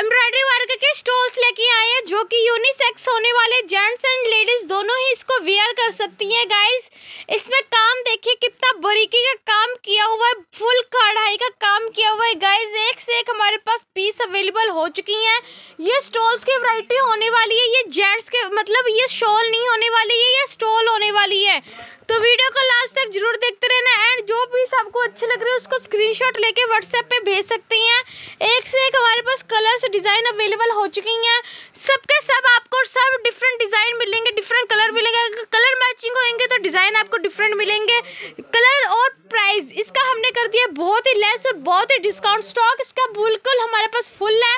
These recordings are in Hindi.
एम्ब्रॉयडरी वर्क के स्टोन्स लेके आए हैं जो कि यूनिसेक्स होने वाले जेंट्स एंड लेडीज दोनों ही इसको वेयर कर सकती हैं गाइस इसमें काम देखिए कितना बारीकी का काम किया हुआ है फुल कढ़ाई का काम किया हुआ है गाइस एक से एक हमारे पास पीस अवेलेबल हो चुकी हैं ये स्टोल्स की वैरायटी होने वाली है ये जेंट्स के मतलब ये शॉल नहीं होने वाली है ये स्टोल होने वाली है तो वीडियो को लास्ट तक जरूर देखते रहना एंड जो भी सबको अच्छे लग रहे हैं उसको स्क्रीनशॉट लेके व्हाट्सएप पे भेज सकते हैं एक से एक हमारे पास कलर्स डिज़ाइन अवेलेबल हो चुकी हैं सबके सब आपको सब डिफरेंट डिज़ाइन मिलेंगे डिफरेंट कलर तो मिलेंगे कलर मैचिंग होंगे तो डिज़ाइन आपको डिफरेंट मिलेंगे कलर और गाइस इसका हमने कर दिया बहुत ही लेस और बहुत ही डिस्काउंट स्टॉक इसका बिल्कुल हमारे पास फुल है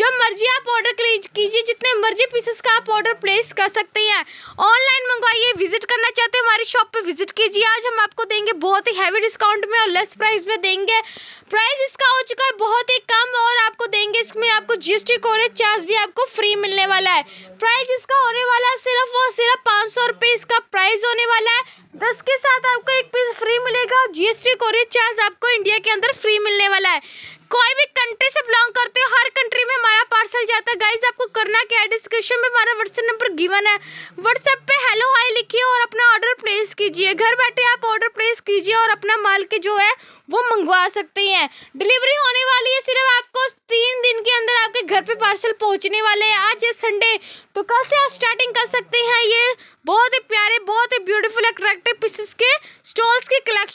जो मर्जी आप ऑर्डर कीजिए जितने मर्जी पीसेस का आप ऑर्डर प्लेस कर सकते हैं ऑनलाइन मंगवाइए विजिट करना चाहते हैं हमारी शॉप पे विजिट कीजिए आज हम आपको देंगे बहुत ही हैवी डिस्काउंट में और लेस प्राइस में देंगे प्राइस इसका हो चुका है बहुत ही कम और आपको देंगे इसमें आपको जीएसटी कोरेज चार्ज भी आपको फ्री मिलने वाला है प्राइस इसका होने वाला सिर्फ और सिर्फ पाँच स्टोरेज चार्ज आपको इंडिया के अंदर फ्री मिलने वाला है कोई भी कंट्री से बिलोंग करते हो हर कंट्री में हमारा पार्सल जाता है गाइज आपको करना क्या है डिस्क्रिप्शन में हमारा व्हाट्सएप नंबर गिवन है व्हाट्सएप पे हेलो हाई लिखिए और अपना ऑर्डर प्लेस कीजिए घर बैठे आप ऑर्डर प्लेस कीजिए और अपना माल के जो है वो मंगवा सकते हैं डिलीवरी होने वाली है सिर्फ आपको तीन दिन के अंदर आपके घर पे पार्सल पहुंचने वाले हैं आज ये संडे तो कल से आप स्टार्टिंग कर सकते हैं ये बहुत ही प्यारे बहुत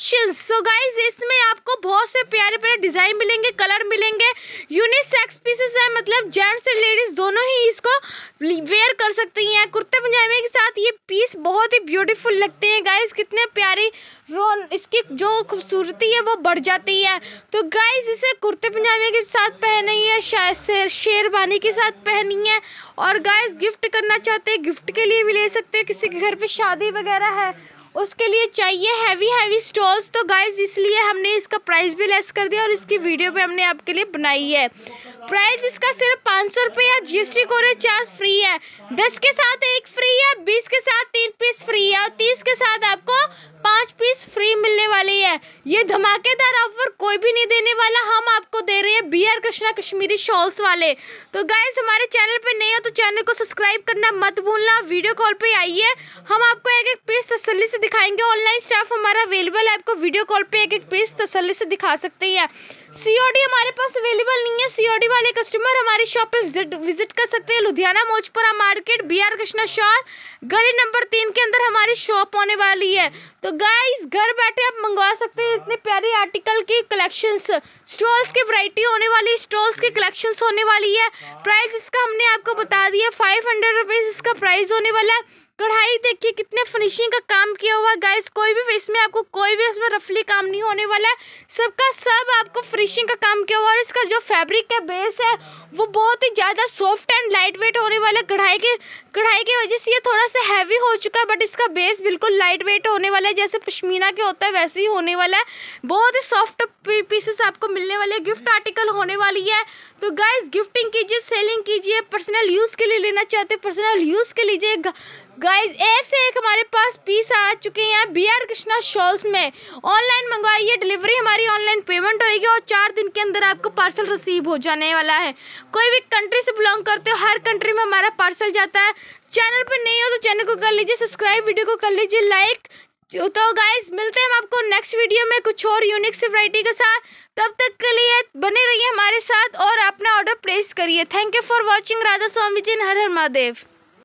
कलेक्शंस सो गाइज इसमें आपको बहुत से प्यारे प्यारे डिज़ाइन मिलेंगे कलर मिलेंगे यूनिसेक्स पीसेस है मतलब जेंट्स और लेडीज़ दोनों ही इसको वेयर कर सकती हैं कुर्ते पंजामे के साथ ये पीस बहुत ही ब्यूटीफुल लगते हैं गाइज कितने प्यारी रोल इसकी जो खूबसूरती है वो बढ़ जाती है तो गाइज इसे कुर्ते पंजामे के साथ पहनी है शेरवानी के साथ पहनी है और गाइज गिफ्ट करना चाहते हैं गिफ्ट के लिए भी ले सकते हैं किसी के घर पे शादी वगैरह है उसके लिए चाहिए हैवी हैवी स्टोल्स तो गाइज इसलिए हमने इसका प्राइस भी लेस कर दिया और इसकी वीडियो भी हमने आपके लिए बनाई है प्राइस इसका सिर्फ पाँच सौ रुपये है G S T charge free है दस के साथ एक फ्री है बीस के साथ तीन पीस फ्री है और तीस के साथ आपको है ये धमाकेदार ऑफर कोई भी नहीं देने वाला हम आपको दे रहे हैं B R Krishna Kashmiri shawls वाले तो गाइस हमारे चैनल पे नए हो तो चैनल को सब्सक्राइब करना मत भूलना वीडियो कॉल पे आइए हम आपको एक एक पीस तसल्ली से दिखाएंगे ऑनलाइन स्टाफ हमारा अवेलेबल है आपको वीडियो कॉल पर एक एक पीस तसली से दिखा सकते हैं सी हमारे पास अवेलेबल नहीं है सी वाले कस्टमर हमारी शॉप पर विजिट विजिट कर सकते हैं Ludhiana Mojpura market B R Krishna shawl गली नंबर तीन के अंदर हमारी शॉप होने वाली है तो गाइज घर बैठे मंगवा सकते हैं इतने प्यारे आर्टिकल की कलेक्शंस स्टॉल्स की वैरायटी होने वाली स्टॉल्स की कलेक्शंस होने वाली है प्राइस इसका हमने आपको बता दिया फाइव हंड्रेड रुपीज़ इसका प्राइस होने वाला है कढ़ाई देखिए कितने फिनिशिंग का काम किया हुआ है गाइस कोई भी इसमें आपको कोई भी इसमें रफली काम नहीं होने वाला है सबका सब आपको फिनिशिंग का काम किया हुआ है और इसका जो फैब्रिक का बेस है वो बहुत ही ज़्यादा सॉफ्ट एंड लाइट वेट होने वाला है कढ़ाई के कढ़ाई की वजह से ये थोड़ा सा हैवी हो चुका है बट इसका बेस बिल्कुल लाइट वेट होने वाला है जैसे पश्मीना के होता है वैसे ही होने वाला है बहुत ही सॉफ्ट पीसेस आपको मिलने वाले गिफ्ट आर्टिकल होने वाली है तो गाइज गिफ्टिंग कीजिए सेलिंग कीजिए पर्सनल यूज़ के लिए लेना चाहते हैं पर्सनल यूज़ के लीजिए गाइज एक से एक हमारे पास पीस आ चुके हैं बी आर कृष्णा शॉल्स में ऑनलाइन मंगवाइए डिलीवरी हमारी ऑनलाइन पेमेंट होगी और चार दिन के अंदर आपको पार्सल रिसीव हो जाने वाला है कोई भी कंट्री से बिलोंग करते हो हर कंट्री में हमारा पार्सल जाता है चैनल पर नहीं हो तो चैनल को कर लीजिए सब्सक्राइब वीडियो को कर लीजिए लाइक तो गाइज मिलते हैं हम आपको नेक्स्ट वीडियो में कुछ और यूनिक से वराइटी के साथ तब तक के लिए बने रहिए हमारे साथ और अपना ऑर्डर प्लेस करिए thank you for watching Radha Swami ji हर हर महादेव